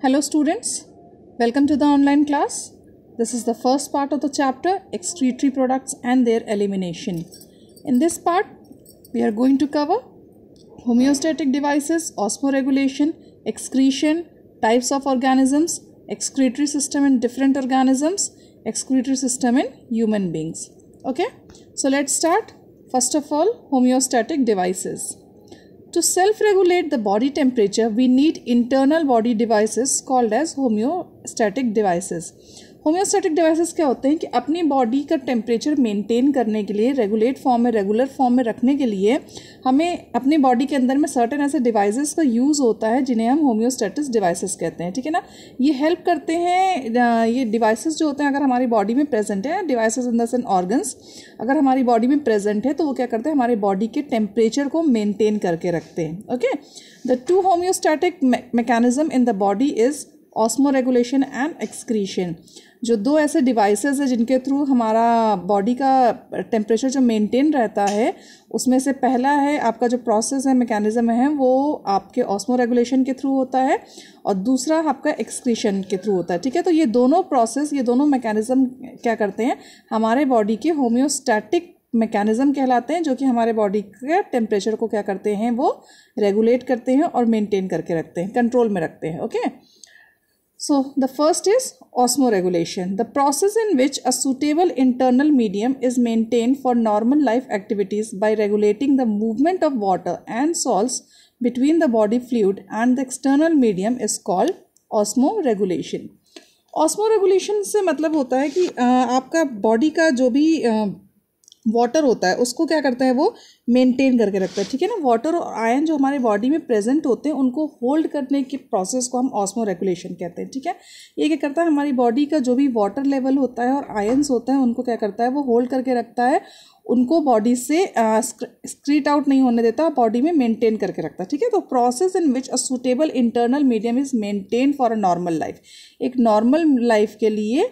Hello students, welcome to the online class. This is the first part of the chapter excretory products and their elimination. In this part, we are going to cover homeostatic devices, osmoregulation, excretion, types of organisms, excretory system in different organisms, excretory system in human beings. Okay, so let's start. First of all, homeostatic devices. To self-regulate the body temperature, we need internal body devices called as homeostatic devices. Homeostatic devices क्या होते हैं कि अपनी body का temperature maintain करने के लिए regulate form में रेगुलर फॉर्म में रखने के लिए हमें अपनी बॉडी के अंदर में सर्टेन ऐसे डिवाइसेस का यूज़ होता है जिन्हें हम होम्योस्टेटिस डिवाइसेस कहते हैं ठीक है ना ये हेल्प करते हैं ये डिवाइसेस जो होते हैं अगर हमारी बॉडी में प्रेजेंट है डिवाइस इन दस एंड ऑर्गन्स अगर हमारी बॉडी में प्रेजेंट है तो वो क्या करते हैं हमारे बॉडी के टेम्परेचर को मेनटेन करके रखते हैं okay the two homeostatic mechanism in the body is regulation and excretion जो दो ऐसे डिवाइसेस हैं जिनके थ्रू हमारा बॉडी का टेम्परेचर जो मेंटेन रहता है उसमें से पहला है आपका जो प्रोसेस है मैकेनिज़्म है वो आपके ऑस्मो रेगुलेशन के थ्रू होता है और दूसरा आपका एक्सक्रीशन के थ्रू होता है ठीक है तो ये दोनों प्रोसेस ये दोनों मैकेनिज़्म क्या करते हैं हमारे बॉडी के होम्योस्टैटिक मैकेनिज़्म कहलाते हैं जो कि हमारे बॉडी के टेम्परेचर को क्या करते हैं वो रेगुलेट करते हैं और मेनटेन करके रखते हैं कंट्रोल में रखते हैं okay So the first is osmoregulation, the process in which a suitable internal medium is maintained for normal life activities by regulating the movement of water and salts between the body fluid and the external medium is called osmoregulation. osmoregulation se matlab hota hai ki uh, aapka body ka jo bhi uh, water होता है उसको क्या करता है वो maintain करके रखता है ठीक है ना वाटर और आयन जो हमारे बॉडी में प्रेजेंट होते हैं उनको होल्ड करने के प्रोसेस को हम ऑस्मो रेगुलेशन कहते हैं ठीक है ये क्या करता है हमारी बॉडी का जो भी वाटर लेवल होता है और आयन्स होता है उनको क्या करता है वो होल्ड करके रखता है उनको बॉडी से स्क्रीट आउट नहीं होने देता और बॉडी में मेंटेन करके रखता है ठीक है तो process in which a suitable internal medium is maintain for a normal life एक नॉर्मल लाइफ के लिए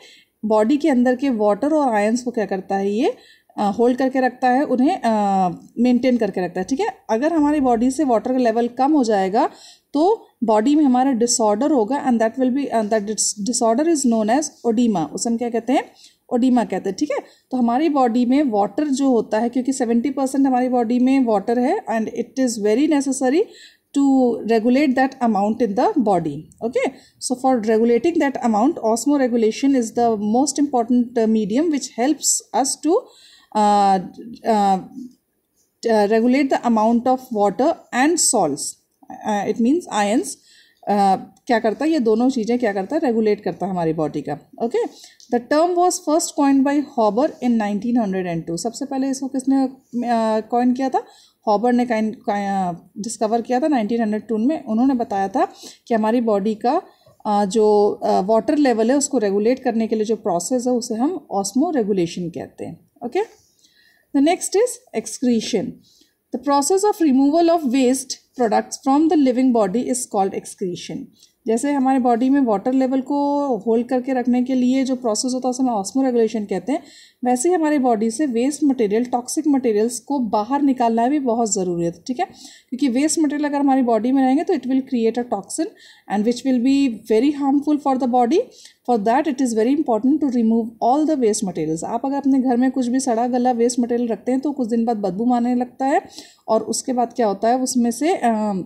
बॉडी के अंदर के वाटर और आयंस को क्या करता है ये होल्ड करके रखता है उन्हें मेंटेन करके रखता है ठीक है अगर हमारी बॉडी से वाटर का लेवल कम हो जाएगा तो बॉडी में हमारा डिसऑर्डर होगा and that will be that disorder is known as oedema उसे हम क्या कहते हैं ओडीमा कहते हैं ठीक है तो हमारी बॉडी में वाटर जो होता है क्योंकि सेवेंटी परसेंट हमारी बॉडी में वाटर है and it is very necessary to regulate that amount in the body okay so for regulating that amount osmoregulation is the most important medium which helps us to Uh, uh, uh, regulate the amount of water and salts it means ions Uh, क्या करता है ये दोनों चीज़ें क्या करता है regulate करता है हमारी बॉडी का okay the term was first coin by Haber in 1902 सबसे पहले इसको किसने कॉइन uh, किया था हॉबर ने कॉइन डिस्कवर किया था 1902 में उन्होंने बताया था कि हमारी बॉडी का uh, जो वाटर लेवल है उसको रेगुलेट करने के लिए जो प्रोसेस है उसे हम ऑस्मो रेगुलेशन कहते हैं okay the next is excretion the process of removal of waste products from the living body is called excretion जैसे हमारे बॉडी में वाटर लेवल को होल्ड करके रखने के लिए जो प्रोसेस होता है उसमें ऑस्मो रेगुलेशन कहते हैं वैसे ही हमारे बॉडी से वेस्ट मटेरियल टॉक्सिक मटेरियल्स को बाहर निकालना भी बहुत ज़रूरी है ठीक है क्योंकि वेस्ट मटेरियल अगर हमारी बॉडी में रहेंगे तो it will create a toxin and which will be very harmful for the body for that it is very important to remove all the waste materials आप अगर अपने घर में कुछ भी सड़ा गला वेस्ट मटेरियल रखते हैं तो कुछ दिन बाद बदबू मारने लगता है और उसके बाद क्या होता है उसमें से uh,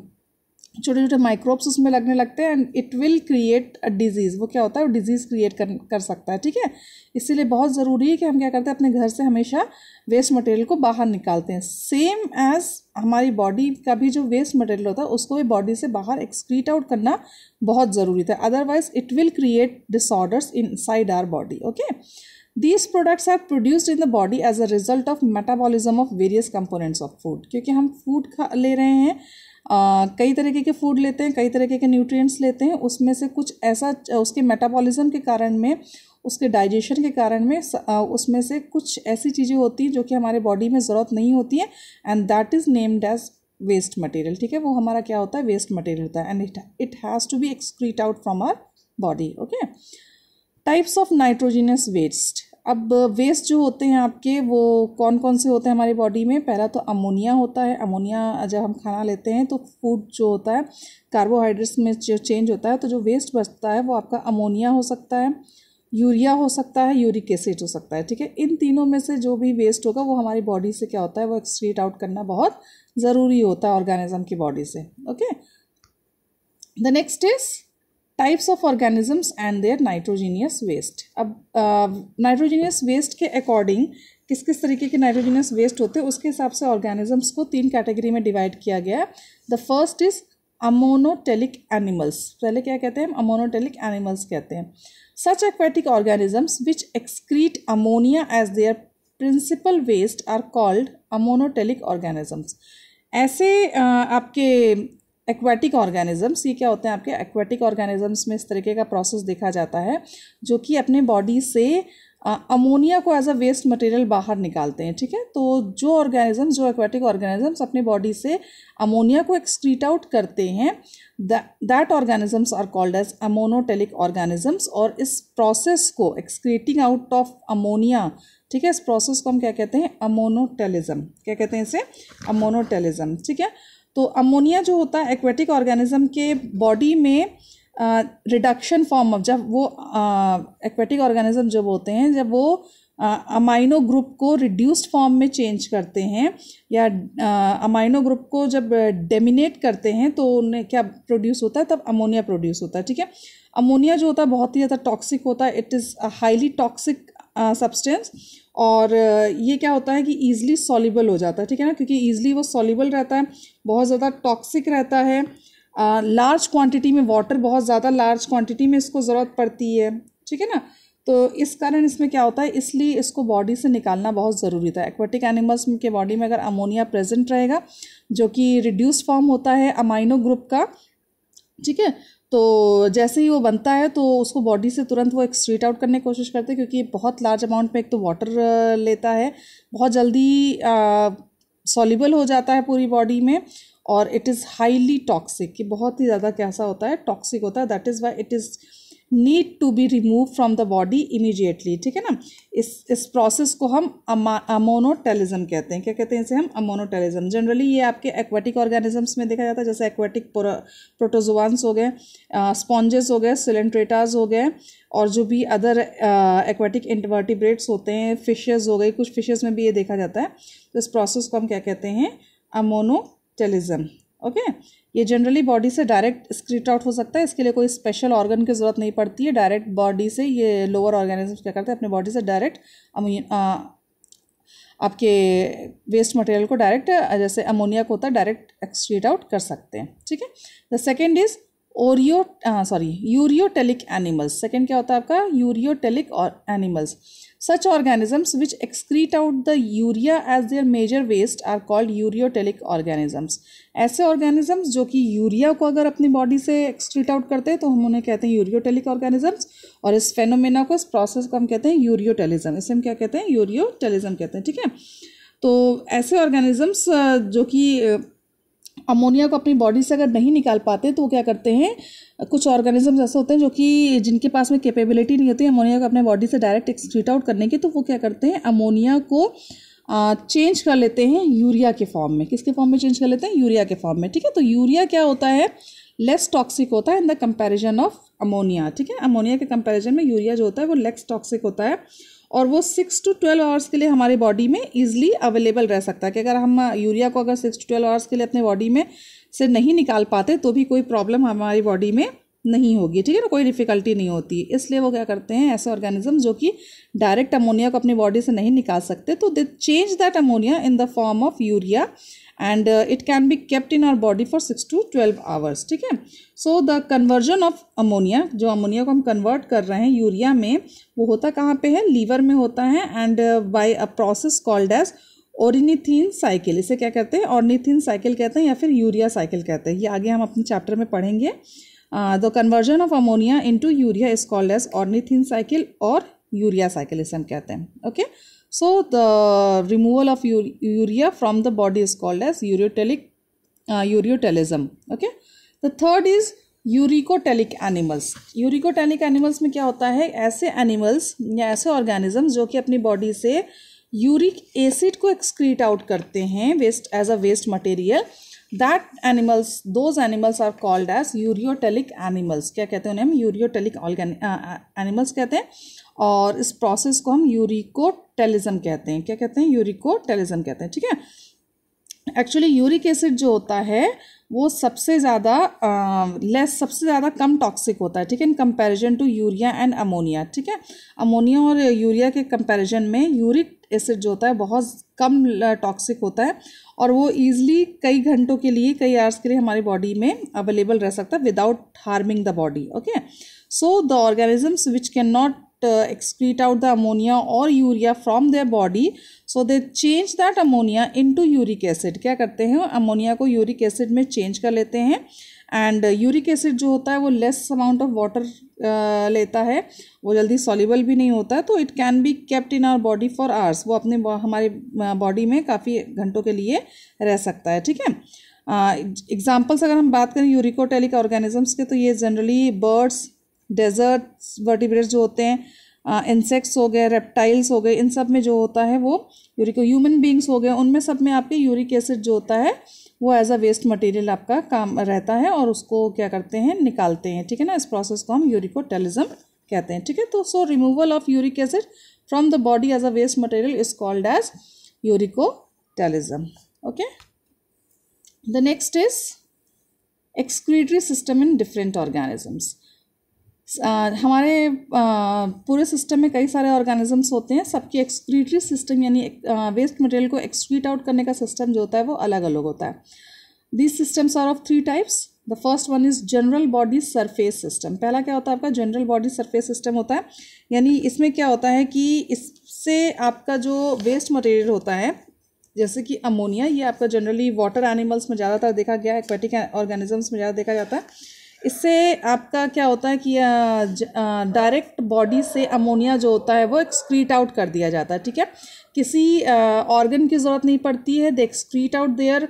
छोटे छोटे माइक्रोब्स उसमें लगने लगते हैं and it will create a disease वो क्या होता है वो डिजीज़ क्रिएट कर कर सकता है ठीक है इसीलिए बहुत ज़रूरी है कि हम क्या करते हैं अपने घर से हमेशा वेस्ट मटेरियल को बाहर निकालते हैं सेम एज़ हमारी बॉडी का भी जो वेस्ट मटेरियल होता है उसको भी बॉडी से बाहर एक्सक्रीट आउट करना बहुत ज़रूरी था otherwise it will create disorders inside our body okay these products are produced in the body as a result of metabolism of various components of food क्योंकि हम फूड खा ले रहे हैं कई तरीके के फूड लेते हैं कई तरीके के न्यूट्रिएंट्स लेते हैं उसमें से कुछ ऐसा उसके मेटाबॉलिज्म के कारण में उसके डाइजेशन के कारण में उसमें से कुछ ऐसी चीज़ें होती हैं जो कि हमारे बॉडी में ज़रूरत नहीं होती है and that is named as waste material ठीक है वो हमारा क्या होता है वेस्ट मटेरियल होता है and it it has to be excrete out from our body okay types of nitrogenous waste अब वेस्ट जो होते हैं आपके वो कौन कौन से होते हैं हमारी बॉडी में पहला तो अमोनिया होता है अमोनिया जब हम खाना लेते हैं तो फूड जो होता है कार्बोहाइड्रेट्स में जो चेंज होता है तो जो वेस्ट बचता है वो आपका अमोनिया हो सकता है यूरिया हो सकता है यूरिक एसिड हो सकता है ठीक है इन तीनों में से जो भी वेस्ट होगा वो हमारी बॉडी से क्या होता है वो एक्सट्रीट आउट करना बहुत ज़रूरी होता है ऑर्गेनिज्म की बॉडी से okay the next is types of organisms and their nitrogenous waste अब नाइट्रोजीनियस uh, वेस्ट के अकॉर्डिंग किस किस तरीके के नाइट्रोजीनियस वेस्ट होते हैं उसके हिसाब से ऑर्गेनिजम्स को तीन कैटेगरी में डिवाइड किया गया the first is ammonotelic animals पहले क्या कहते हैं अमोनोटेलिक एनिमल्स कहते हैं such aquatic organisms which excrete ammonia as their principal waste are called ammonotelic organisms ऐसे uh, आपके एक्वेटिक ऑर्गेनिजम्स ये क्या होते हैं आपके एक्वेटिक ऑर्गेनिजम्स में इस तरीके का प्रोसेस देखा जाता है जो कि अपने बॉडी से अमोनिया को एज अ वेस्ट मटेरियल बाहर निकालते हैं ठीक है तो जो ऑर्गेनिजम्स जो एक्वेटिक ऑर्गेनिजम्स अपने बॉडी से अमोनिया को एक्सक्रीट आउट करते हैं that organisms are called as ammonotelic organisms और इस प्रोसेस को एक्सक्रीटिंग आउट ऑफ अमोनिया ठीक है इस प्रोसेस को हम क्या कहते हैं अमोनोटेलिज्म क्या कहते हैं इसे अमोनोटेलिज्म ठीक है तो अमोनिया जो होता है एक्वेटिक ऑर्गेनिज्म के बॉडी में रिडक्शन फॉर्म ऑफ जब वो एक्वेटिक ऑर्गेनिज्म जब होते हैं जब वो अमाइनो ग्रुप को रिड्यूस्ड फॉर्म में चेंज करते हैं या अमाइनो ग्रुप को जब डेमिनेट करते हैं तो उन्हें क्या प्रोड्यूस होता है तब अमोनिया प्रोड्यूस होता है ठीक है अमोनिया जो होता है बहुत ही ज़्यादा टॉक्सिक होता है it is a highly toxic substance और ये क्या होता है कि ईज़िली सॉलिबल हो जाता है ठीक है ना क्योंकि ईज़िली वो सॉलिबल रहता है बहुत ज़्यादा टॉक्सिक रहता है लार्ज क्वांटिटी में वाटर बहुत ज़्यादा लार्ज क्वांटिटी में इसको ज़रूरत पड़ती है ठीक है ना तो इस कारण इसमें क्या होता है इसलिए इसको बॉडी से निकालना बहुत ज़रूरी था एक्वाटिक एनिमल्स के बॉडी में अगर अमोनिया प्रेजेंट रहेगा जो कि रिड्यूस फॉर्म होता है अमाइनो ग्रुप का ठीक है तो जैसे ही वो बनता है तो उसको बॉडी से तुरंत वो एक्सट्रीट आउट करने की कोशिश करते हैं क्योंकि ये बहुत लार्ज अमाउंट में एक तो वाटर लेता है बहुत जल्दी सॉलिबल हो जाता है पूरी बॉडी में और इट इज़ हाईली टॉक्सिक ये बहुत ही ज़्यादा कैसा होता है टॉक्सिक होता है that is why it is need to be remove from the body immediately ठीक है ना इस इस प्रोसेस को हम अमोनोटेलिज्म कहते हैं क्या कहते हैं इसे हम अमोनोटेलिज्म जनरली ये आपके एक्वेटिक ऑर्गेनिजम्स में देखा जाता है जैसे एक्वेटिक प्रोटोजोआंस हो गए स्पॉन्जेस हो गए सिलेंट्रेटाज हो गए और जो भी अदर एक्वेटिक इंटवर्टिब्रेट्स होते हैं फिशेज़ हो गई कुछ फिशेज़ में भी ये देखा जाता है तो इस प्रोसेस को हम क्या कहते हैं अमोनोटेलिज्म ओके okay? ये जनरली बॉडी से डायरेक्ट स्क्रीट आउट हो सकता है इसके लिए कोई स्पेशल ऑर्गन की ज़रूरत नहीं पड़ती है डायरेक्ट बॉडी से ये लोअर ऑर्गेनिज्म क्या करते हैं अपने बॉडी से डायरेक्ट आपके वेस्ट मटेरियल को डायरेक्ट जैसे अमोनिया को होता है डायरेक्ट एक्सक्रीट आउट कर सकते हैं ठीक है the second is oreo sorry ureotelic animals second क्या होता है आपका यूरियोटेलिक और animals such organisms which excrete out the urea as their major waste are called ureotelic organisms ऐसे organisms जो कि यूरिया को अगर अपनी बॉडी से एक्सक्रीट आउट करते हैं तो हम उन्हें कहते हैं यूरियोटेलिक ऑर्गेनिजम्स और इस फेनोमेना को इस प्रोसेस को हम कहते हैं यूरियोटेलिज्म इसे हम क्या कहते हैं यूरियोटेलिज्म कहते हैं ठीक है तो ऐसे ऑर्गेनिजम्स जो कि अमोनिया को अपनी बॉडी से अगर नहीं निकाल पाते तो वो क्या करते हैं कुछ ऑर्गेनिजम्स ऐसे होते हैं जो कि जिनके पास में कैपेबिलिटी नहीं होती अमोनिया को अपने बॉडी से डायरेक्ट एक्सक्रीट आउट करने की तो वो क्या करते हैं अमोनिया को चेंज कर लेते हैं यूरिया के फॉर्म में किसके फॉर्म में चेंज कर लेते हैं यूरिया के फॉर्म में ठीक है तो यूरिया क्या होता है लेस टॉक्सिक होता है in the comparison of ammonia ठीक है अमोनिया के कंपैरिजन में यूरिया जो होता है वो लेस टॉक्सिक होता है और वो सिक्स टू ट्वेल्व आवर्स के लिए हमारी बॉडी में ईजिली अवेलेबल रह सकता है कि अगर हम यूरिया uh, को अगर सिक्स टू ट्वेल्व आवर्स के लिए अपने बॉडी में से नहीं निकाल पाते तो भी कोई प्रॉब्लम हमारी बॉडी में नहीं होगी ठीक है ना कोई डिफ़िकल्टी नहीं होती इसलिए वो क्या करते हैं ऐसे ऑर्गेनिज्म जो कि डायरेक्ट अमोनिया को अपनी बॉडी से नहीं निकाल सकते तो they change that ammonia in the form of urea and it can be kept in our body for six to twelve hours ठीक है so the conversion of ammonia जो अमोनिया को हम कन्वर्ट कर रहे हैं यूरिया में वो होता कहाँ पे है लीवर में होता है and by a process called as ornithine cycle इसे क्या कहते हैं ऑर्निथीन साइकिल कहते हैं या फिर यूरिया साइकिल कहते हैं ये आगे हम अपने चैप्टर में पढ़ेंगे the conversion of ammonia to urea is called as ornithine cycle और यूरिया साइकिल इसे हम कहते हैं okay okay? So the removal of urea from the body is called as ureotelic uh, ureotelism. Okay. The third is uricotelic animals uricotelic animals में क्या होता है ऐसे एनिमल्स या ऐसे ऑर्गेनिज्म जो कि अपनी बॉडी से यूरिक एसिड को एक्सक्रीट आउट करते हैं waste as a waste material that animals those animals are called as ureotelic animals क्या कहते हैं उन्हें हम यूरियोटेलिक एनिमल्स uh, uh, कहते हैं और इस प्रोसेस को हम यूरिकोटेलिज्म कहते हैं क्या कहते हैं यूरिकोटेलिज्म कहते हैं ठीक है एक्चुअली यूरिक एसिड जो होता है वो सबसे ज़्यादा लेस सबसे ज़्यादा कम टॉक्सिक होता है ठीक है in comparison to urea and ammonia ठीक है अमोनिया और यूरिया के कंपैरिजन में यूरिक एसिड जो होता है बहुत कम टॉक्सिक होता है और वो ईजिली कई घंटों के लिए कई आवर्स के लिए हमारी बॉडी में अवेलेबल रह सकता है without harming the body okay so the organisms which can not Uh, excrete out the ammonia or urea from their body so they change that ammonia into uric acid क्या करते हैं ammonia को uric acid में change कर लेते हैं and uric acid जो होता है वो लेस अमाउंट ऑफ वाटर लेता है वो जल्दी सॉल्यूबल भी नहीं होता है तो it can be kept in our body for hours वो अपने हमारे बॉडी uh, में काफ़ी घंटों के लिए रह सकता है ठीक है एग्जाम्पल्स uh, अगर हम बात करें यूरिकोटेलिक ऑर्गेनिजम्स के तो ये जनरली बर्ड्स डेजर्ट्स वर्टिब्रेट्स जो होते हैं इंसेक्ट्स हो गए रेप्टाइल्स हो गए इन सब में जो होता है वो यूरिक ह्यूमन बींग्स हो गए उनमें सब में आपके यूरिक एसिड जो होता है वो एज अ वेस्ट मटेरियल आपका काम रहता है और उसको क्या करते हैं निकालते हैं ठीक है ना इस प्रोसेस को हम यूरिकोटेलिज्म कहते हैं ठीक है तो so removal of uric acid from the body as a waste material is called as uricotelism okay the next is excretory system in different organisms हमारे पूरे सिस्टम में कई सारे ऑर्गेनिजम्स होते हैं सबकी एक्सक्रीटरी सिस्टम यानी वेस्ट मटेरियल को एक्सक्रीट आउट करने का सिस्टम जो होता है वो अलग अलग होता है these systems are of three types the first one is general body surface system पहला क्या होता है आपका जनरल बॉडी सरफेस सिस्टम होता है यानी इसमें क्या होता है कि इससे आपका जो वेस्ट मटेरियल होता है जैसे कि अमोनिया ये आपका जनरली वाटर एनिमल्स में ज़्यादातर देखा गया है एक्वेटिक ऑर्गेनिजम्स में ज़्यादा देखा जाता है इससे आपका क्या होता है कि डायरेक्ट बॉडी से अमोनिया जो होता है वो एक्सक्रीट आउट कर दिया जाता है ठीक है किसी ऑर्गन की ज़रूरत नहीं पड़ती है they excrete out their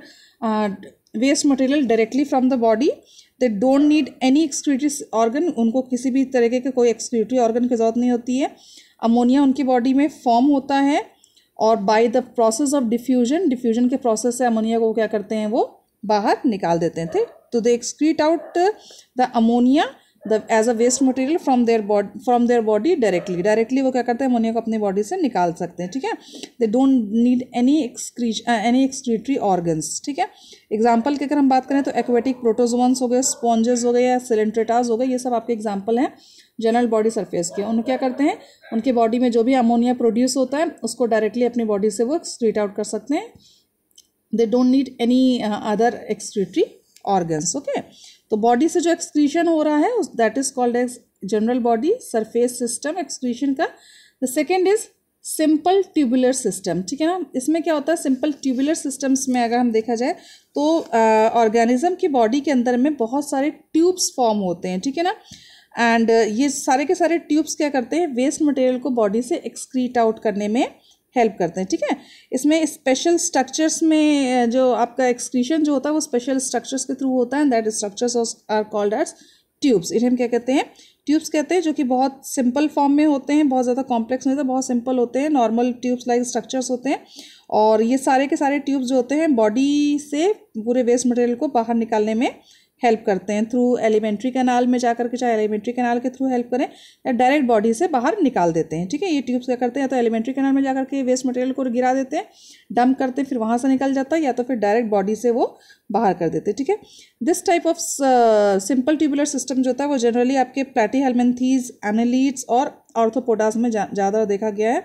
waste material directly from the body they don't need any excretory organ उनको किसी भी तरीके के कोई एक्सक्रीटरी ऑर्गन की ज़रूरत नहीं होती है अमोनिया उनकी बॉडी में फॉर्म होता है और by the process of diffusion diffusion के प्रोसेस से अमोनिया को क्या करते हैं वो बाहर निकाल देते थे तो they excrete out the ammonia the as a waste material from their body from their body directly directly वो क्या करते हैं अमोनिया को अपनी बॉडी से निकाल सकते हैं ठीक है they don't need any excre any excretory organs ठीक है एग्जाम्पल की अगर हम बात करें तो एक्वेटिक प्रोटोजोन्स हो गए स्पॉन्जेस हो गए या सिलेंट्रेटाज हो गए ये सब आपके एग्जाम्पल हैं जनरल बॉडी सरफेस के उन क्या करते हैं उनके बॉडी में जो भी अमोनिया प्रोड्यूस होता है उसको डायरेक्टली अपनी बॉडी से वो एक्सक्रीट आउट कर सकते हैं they don't need any other excretory organs okay तो बॉडी से जो एक्सक्रीशन हो रहा है that is called as general body surface system excretion का the second is simple tubular system ठीक है ना इसमें क्या होता है सिंपल ट्यूबुलर सिस्टम्स में अगर हम देखा जाए तो ऑर्गेनिज्म uh, की बॉडी के अंदर में बहुत सारे ट्यूब्स फॉर्म होते हैं ठीक है ना एंड uh, ये सारे के सारे ट्यूब्स क्या करते हैं वेस्ट मटेरियल को बॉडी से एक्सक्रीट आउट करने में हेल्प करते हैं ठीक है इसमें स्पेशल स्ट्रक्चर्स में जो आपका एक्सक्रीशन जो होता है वो स्पेशल स्ट्रक्चर्स के थ्रू होता है that structures are called as tubes इन्हें हम क्या कहते हैं ट्यूब्स कहते हैं जो कि बहुत सिंपल फॉर्म में होते हैं बहुत ज़्यादा कॉम्प्लेक्स नहीं होते बहुत सिंपल होते हैं नॉर्मल ट्यूब्स लाइक स्ट्रक्चर्स होते हैं और ये सारे के सारे ट्यूब्स जो होते हैं बॉडी से पूरे वेस्ट मटेरियल को बाहर निकालने में हेल्प करते हैं थ्रू एलिमेंट्री कैनाल में जा करके चाहे एलिमेंट्री कैनाल के थ्रू हेल्प करें या डायरेक्ट बॉडी से बाहर निकाल देते हैं ठीक है ये ट्यूब्स क्या करते हैं या तो एलिमेंट्री कैनाल में जा करके वेस्ट मटेरियल को गिरा देते हैं डंप करते हैं फिर वहाँ से निकल जाता है या तो फिर डायरेक्ट बॉडी से वो बाहर कर देते हैं ठीक है this type of simple tubular system जो होता है वो जनरली आपके प्लेटी हेलमेंथीज एनलीड्स और ऑर्थोपोडास में ज़्यादा देखा गया है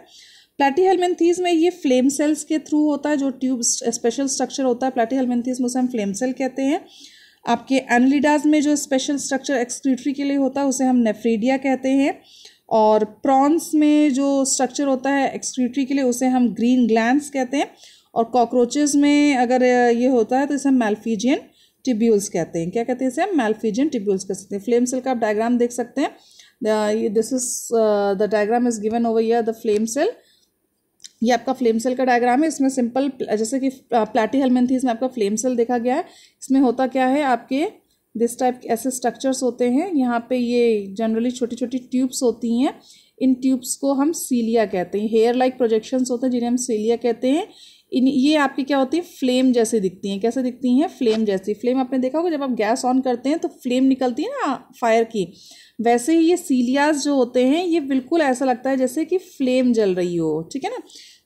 प्लेटी हेलमेंथीज में ये फ्लेम सेल्स के थ्रू होता है जो ट्यूब स्पेशल स्ट्रक्चर होता है प्लेटी हेलमेंथीज में उसे हम फ्लेम सेल कहते हैं आपके एनलिडाज में जो स्पेशल स्ट्रक्चर एक्सक्रीटरी के लिए होता है उसे हम नेफ्रेडिया कहते हैं और प्रॉन्स में जो स्ट्रक्चर होता है एक्सक्रीटरी के लिए उसे हम ग्रीन ग्लैंड कहते हैं और कॉकरोचेज में अगर ये होता है तो इसे हम मेल्फीजियन टिब्यूल्स कहते हैं क्या कहते हैं इसे हम मेल्फीजियन टिब्यूल्स कह सकते हैं फ्लेम सेल का आप डायग्राम देख सकते हैं this is the diagram is given over here the flame cell ये आपका फ्लेम सेल का डायग्राम है इसमें सिंपल जैसे कि प्लाटी हेलमेंथीज में आपका फ्लेम सेल देखा गया है इसमें होता क्या है आपके दिस टाइप के ऐसे स्ट्रक्चर्स होते हैं यहाँ पे ये जनरली छोटी छोटी ट्यूब्स होती हैं इन ट्यूब्स को हम सीलिया कहते हैं हेयर लाइक प्रोजेक्शंस होते हैं जिन्हें हम सीलिया कहते हैं इन ये आपकी क्या होती है फ्लेम जैसे दिखती हैं कैसे दिखती हैं फ्लेम जैसी फ्लेम आपने देखा होगा जब आप गैस ऑन करते हैं तो फ्लेम निकलती है ना फायर की वैसे ही ये सीलियाज जो होते हैं ये बिल्कुल ऐसा लगता है जैसे कि फ्लेम जल रही हो ठीक है ना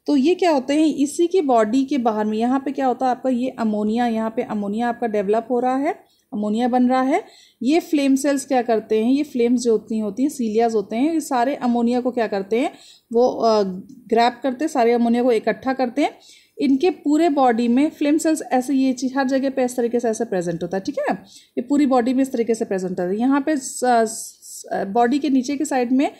तो ये क्या होते हैं इसी की बॉडी के बाहर में यहाँ पे क्या होता है आपका ये अमोनिया यहाँ पे अमोनिया आपका डेवलप हो रहा है अमोनिया बन रहा है ये फ्लेम सेल्स क्या करते हैं ये फ्लेम्स जो होती होती हैं सीलियाज होते हैं ये सारे अमोनिया को क्या करते हैं वो ग्रैप करते हैं सारे अमोनिया को इकट्ठा करते हैं इनके पूरे बॉडी में फ्लेम सेल्स ऐसे ये चीज़ हर जगह पे इस तरीके से ऐसे प्रेजेंट होता है ठीक है ये पूरी बॉडी में इस तरीके से प्रेजेंट होता है यहाँ पे बॉडी के नीचे के साइड में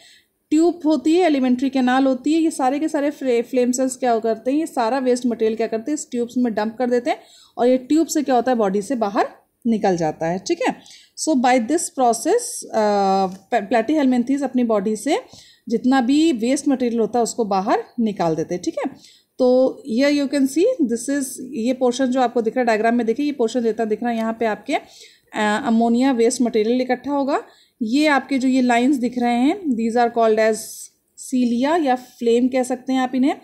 ट्यूब होती है एलिमेंट्री कैनाल होती है ये सारे के सारे फ्लेम सेल्स क्या करते हैं ये सारा वेस्ट मटेरियल क्या करते हैं इस ट्यूब्स में डंप कर देते हैं और ये ट्यूब से क्या होता है बॉडी से बाहर निकल जाता है ठीक है सो बाय दिस प्रोसेस प्लेटी हेलमेंथीज अपनी बॉडी से जितना भी वेस्ट मटेरियल होता है उसको बाहर निकाल देते हैं ठीक है तो ये you can see this is ये पोर्शन जो आपको दिख रहा है डायग्राम में देखिए ये पोर्शन जितना दिख रहा है यहाँ पे आपके अमोनिया वेस्ट मटेरियल इकट्ठा होगा ये आपके जो ये लाइंस दिख रहे हैं these are called as cilia या फ्लेम कह सकते हैं आप इन्हें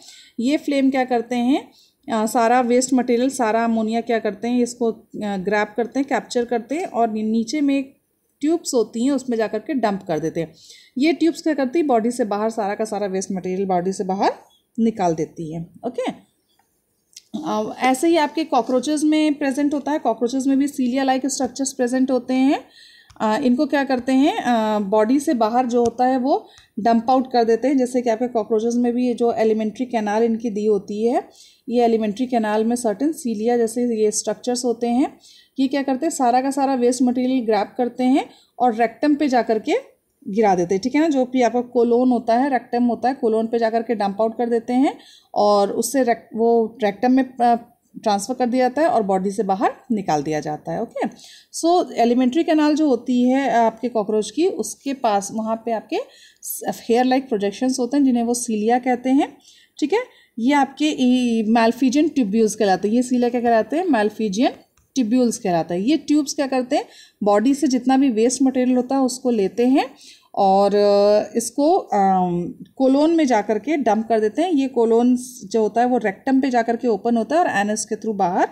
ये फ्लेम क्या करते हैं आ, सारा वेस्ट मटेरियल सारा अमोनिया क्या करते हैं इसको ग्रैप करते हैं कैप्चर करते हैं और नीचे में एक ट्यूब्स होती हैं उसमें जा के डंप कर देते हैं ये ट्यूब्स क्या करती है बॉडी से बाहर सारा का सारा वेस्ट मटेरियल बॉडी से बाहर निकाल देती है ओके ऐसे ही आपके कॉकरोचेज में प्रेजेंट होता है कॉकरोचेज में भी सीलिया लाइक स्ट्रक्चर्स प्रेजेंट होते हैं आ, इनको क्या करते हैं बॉडी से बाहर जो होता है वो डंप आउट कर देते हैं जैसे कि आपके कॉकरोचेज में भी ये जो एलिमेंट्री कैनाल इनकी दी होती है ये एलिमेंट्री कैनाल में सर्टेन सीलिया जैसे ये स्ट्रक्चर्स होते हैं ये क्या करते हैं सारा का सारा वेस्ट मटेरियल ग्रैप करते हैं और रेक्टम पे जा करके गिरा देते हैं ठीक है ना जो भी आपका कोलोन होता है रेक्टम होता है कोलोन पे जाकर के डंप आउट कर देते हैं और उससे रेक, वो रेक्टम में ट्रांसफ़र कर दिया जाता है और बॉडी से बाहर निकाल दिया जाता है ओके सो एलिमेंट्री कैनाल जो होती है आपके कॉकरोच की उसके पास वहाँ पे आपके हेयर लाइक प्रोजेक्शंस होते हैं जिन्हें वो सीलिया कहते हैं ठीक है ये आपके मेल्फिजियन ट्यूब्यूल्स कहलाते हैं ये सीलिया क्या कहलाते हैं मेलफीजियन ट्यूब्यूल्स कहलाता है ये ट्यूब्स क्या करते हैं बॉडी से जितना भी वेस्ट मटेरियल होता है उसको लेते हैं और इसको कोलोन में जा कर के डंप कर देते हैं ये कोलोन जो होता है वो रेक्टम पे जा कर के ओपन होता है और एनस के थ्रू बाहर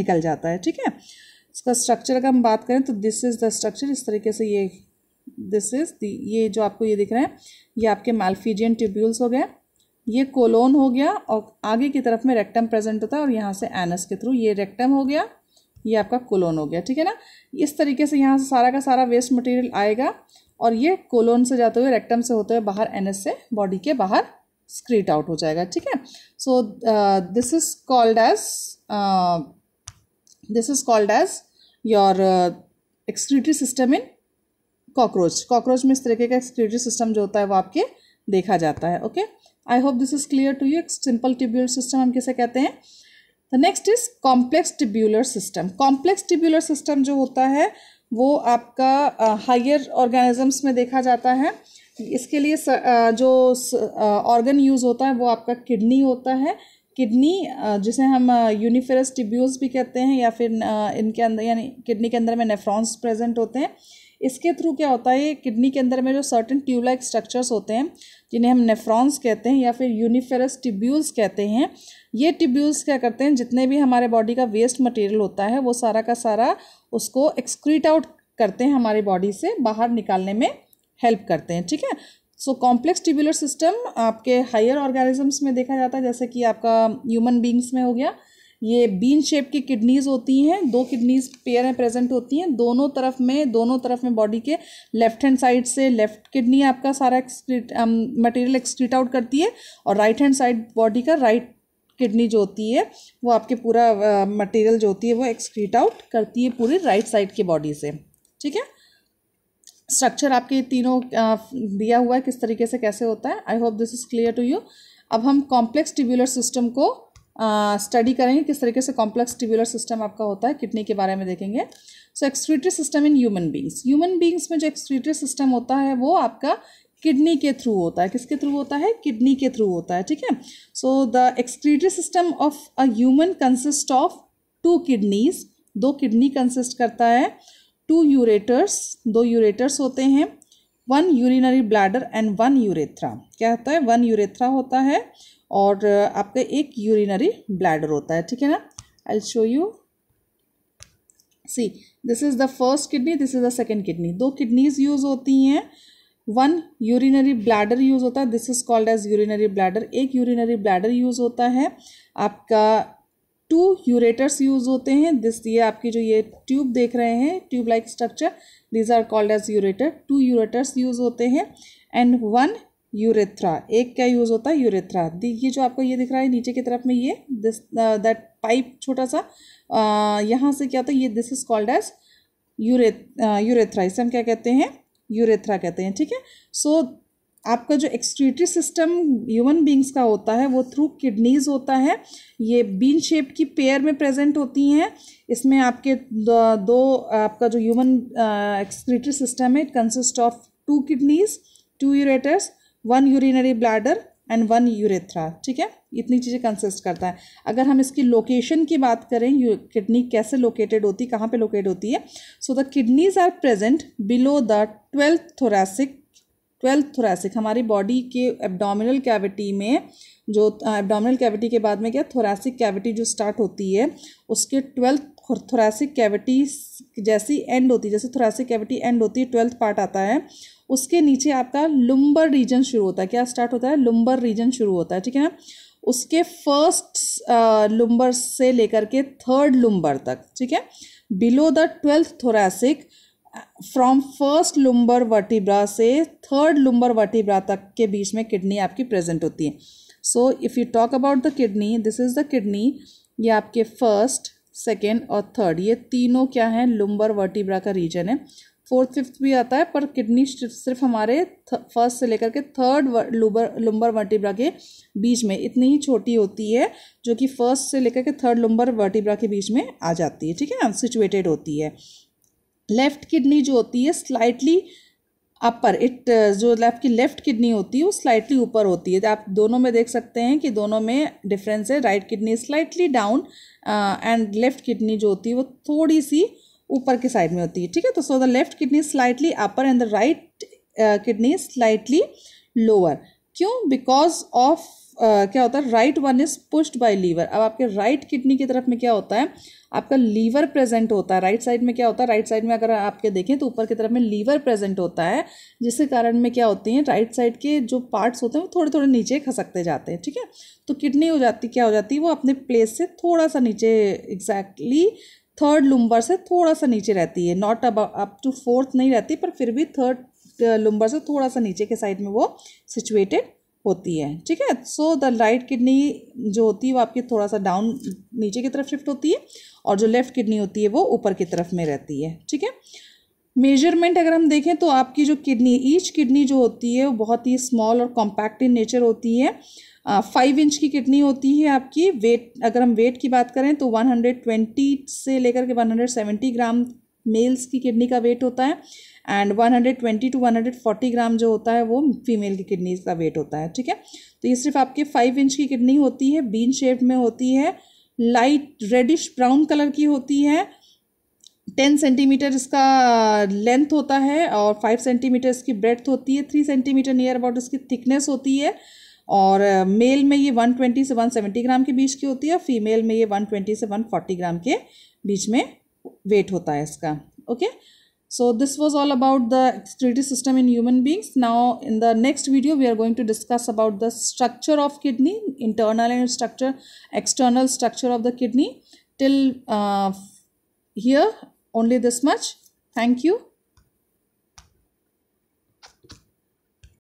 निकल जाता है ठीक है इसका स्ट्रक्चर अगर हम बात करें तो दिस इज़ द स्ट्रक्चर इस तरीके से ये दिस इज़ ये जो आपको ये दिख रहे हैं ये आपके मालफीजियन ट्यूब्यूल्स हो गए ये कोलोन हो गया और आगे की तरफ में रेक्टम प्रेजेंट होता है और यहाँ से एनस के थ्रू ये रेक्टम हो गया ये आपका कोलोन हो गया ठीक है ना इस तरीके से यहाँ से सारा का सारा वेस्ट मटेरियल आएगा और ये कोलोन से जाते हुए रेक्टम से होते हुए बाहर एन से बॉडी के बाहर स्क्रीट आउट हो जाएगा ठीक है so this is called as this is called as your excretory system in cockroach cockroach में इस तरीके का एक्सक्रीटरी सिस्टम जो होता है वो आपके देखा जाता है okay I hope this is clear to you simple tubule system हम किसे कहते हैं next is complex tubular system complex tubular system जो होता है वो आपका हायर uh, ऑर्गेनिजम्स में देखा जाता है इसके लिए स, uh, जो ऑर्गन uh, यूज़ होता है वो आपका किडनी होता है किडनी जिसे हम यूनिफेरस टिब्यूल्स भी कहते हैं या फिर इनके अंदर यानी किडनी के अंदर में नेफ्रॉन्स प्रेजेंट होते हैं इसके थ्रू क्या होता है ये किडनी के अंदर में जो सर्टन ट्यूबलाइक स्ट्रक्चर्स होते हैं जिन्हें हम नेफ्रॉन्स कहते हैं या फिर यूनिफेरस टिब्यूल्स कहते हैं ये टिब्यूल्स क्या करते हैं जितने भी हमारे बॉडी का वेस्ट मटेरियल होता है वो सारा का सारा उसको एक्सक्रीट आउट करते हैं हमारी बॉडी से बाहर निकालने में हेल्प करते हैं ठीक है सो कॉम्प्लेक्स टिब्यूलर सिस्टम आपके हायर ऑर्गेनिजम्स में देखा जाता है जैसे कि आपका ह्यूमन बींग्स में हो गया ये बीन शेप की किडनीज होती हैं दो किडनीज पेयर हैं प्रेजेंट होती हैं दोनों तरफ में दोनों तरफ में बॉडी के लेफ्ट हैंड साइड से लेफ्ट किडनी आपका सारा एक्सक्रीट मटेरियल एक्सक्रीट आउट करती है और राइट हैंड साइड बॉडी का राइट किडनी जो होती है वो आपके पूरा मटेरियल जो होती है वो एक्सक्रीट आउट करती है पूरी राइट साइड की बॉडी से ठीक है स्ट्रक्चर आपके तीनों दिया हुआ है किस तरीके से कैसे होता है I hope this is clear to you अब हम कॉम्प्लेक्स ट्यूबुलर सिस्टम को स्टडी करेंगे किस तरीके से कॉम्प्लेक्स ट्यूबुलर सिस्टम आपका होता है किडनी के बारे में देखेंगे so excretory system in human beings human beings में जो एक्सक्रीटरी सिस्टम होता है वो आपका किडनी के थ्रू होता है किसके थ्रू होता है किडनी के थ्रू होता है ठीक है so the excretory system of a human consist of two kidneys दो किडनी कंसिस्ट करता है टू यूरेटर्स दो यूरेटर्स होते हैं one urinary bladder and one urethra क्या होता है वन यूरेथ्रा होता है और आपका एक यूरिनरी ब्लैडर होता है ठीक है ना I show you see this is the first kidney this is the second kidney दो किडनीज यूज़ होती हैं वन यूरिनरी ब्लैडर यूज़ होता है this is called as urinary bladder एक यूरिनरी ब्लैडर यूज़ होता है आपका टू यूरेटर्स यूज़ होते हैं दिस ये आपकी जो ये ट्यूब देख रहे हैं tube like structure these are called as ureter two ureters use होते हैं एंड वन यूरेथ्रा एक क्या यूज़ होता है यूरेथ्रा ये जो आपको ये दिख रहा है नीचे की तरफ में ये दिस दैट पाइप छोटा सा uh, यहाँ से क्या होता है ये this is called as ure urethra इसे हम क्या कहते हैं यूरेथ्रा कहते हैं ठीक है सो आपका जो एक्सक्रीटरी सिस्टम ह्यूमन बींग्स का होता है वो थ्रू किडनीज होता है ये बीन शेप की पेयर में प्रेजेंट होती हैं इसमें आपके दो आपका जो ह्यूमन एक्सक्रीटरी सिस्टम है it consist of two kidneys two ureters one urinary bladder and one urethra ठीक है इतनी चीज़ें कंसिस्ट करता है अगर हम इसकी लोकेशन की बात करें किडनी कैसे लोकेटेड होती है कहाँ पे लोकेट होती है so the kidneys are present below the twelfth thoracic twelfth thoracic हमारी बॉडी के एब्डोमिनल कैविटी में जो एब्डोमिनल कैविटी के बाद में क्या थोरेसिक कैविटी जो स्टार्ट होती है उसके ट्वेल्थ थोरासिक कैविटी जैसी एंड होती है जैसे थोरासिक कैविटी एंड होती है ट्वेल्थ पार्ट आता है उसके नीचे आपका लुम्बर रीजन शुरू होता है क्या स्टार्ट होता है लुम्बर रीजन शुरू होता है ठीक है ना उसके फर्स्ट लुम्बर से लेकर के थर्ड लुम्बर तक ठीक है below the twelfth thoracic from first lumbar vertebra से थर्ड लुम्बर वर्टिब्रा तक के बीच में किडनी आपकी प्रेजेंट होती है so if you talk about the kidney this is the kidney ये आपके फर्स्ट सेकेंड और थर्ड ये तीनों क्या हैं लुम्बर वर्टिब्रा का रीजन है फोर्थ फिफ्थ भी आता है पर किडनी सिर्फ हमारे फर्स्ट से लेकर के थर्ड लुबर लुम्बर वर्टिब्रा के बीच में इतनी ही छोटी होती है जो कि फर्स्ट से लेकर के थर्ड लुम्बर वर्टिब्रा के बीच में आ जाती है ठीक है सिचुएटेड होती है लेफ्ट किडनी जो होती है स्लाइटली अपर इट uh, जो आपकी लेफ़्ट किडनी होती है वो स्लाइटली ऊपर होती है तो आप दोनों में देख सकते हैं कि दोनों में डिफरेंस है right kidney slightly down and left kidney जो होती है वो थोड़ी सी ऊपर की साइड में होती है ठीक है तो so the left kidney slightly upper and the right kidney slightly lower क्यों बिकॉज ऑफ क्या होता है right one is pushed by liver अब आपके राइट right किडनी की तरफ में क्या होता है आपका लीवर प्रेजेंट होता है राइट right साइड में क्या होता है राइट right साइड में अगर आपके देखें तो ऊपर की तरफ में लीवर प्रेजेंट होता है जिसके कारण में क्या होती है राइट साइड के जो पार्ट्स होते हैं वो थोड़े थोड़े नीचे खसकते जाते हैं ठीक है तो किडनी हो जाती क्या हो जाती है वो अपने प्लेस से थोड़ा सा नीचे एग्जैक्टली थर्ड लुम्बर से थोड़ा सा नीचे रहती है नॉट अब अप टू फोर्थ नहीं रहती पर फिर भी थर्ड लुम्बर से थोड़ा सा नीचे के साइड में वो सिचुएटेड होती है ठीक है सो द राइट किडनी जो होती है वो आपकी थोड़ा सा डाउन नीचे की तरफ शिफ्ट होती है और जो लेफ़्ट किडनी होती है वो ऊपर की तरफ में रहती है ठीक है मेजरमेंट अगर हम देखें तो आपकी जो किडनी ईच किडनी जो होती है वो बहुत ही स्मॉल और कॉम्पैक्ट इन नेचर होती है फाइव इंच की किडनी होती है आपकी वेट अगर हम वेट की बात करें तो वन हंड्रेड ट्वेंटी से लेकर के one hundred seventy gram males की किडनी का वेट होता है एंड 120 टू 140 ग्राम जो होता है वो फीमेल की किडनी का वेट होता है ठीक है तो ये सिर्फ आपके फाइव इंच की किडनी होती है बीन शेप में होती है लाइट रेडिश ब्राउन कलर की होती है टेन सेंटीमीटर इसका लेंथ होता है और फाइव सेंटीमीटर इसकी ब्रेथ होती है थ्री सेंटीमीटर नियर अबाउट इसकी थिकनेस होती है और मेल uh, में ये वन ट्वेंटी से वन सेवेंटी ग्राम के बीच की होती है फीमेल में ये वन ट्वेंटी से वन फोर्टी ग्राम के बीच में वेट होता है इसका okay so this was all about the excretive system in human beings now in the next video we are going to discuss about the structure of kidney internal and structure external structure of the kidney till here only this much thank you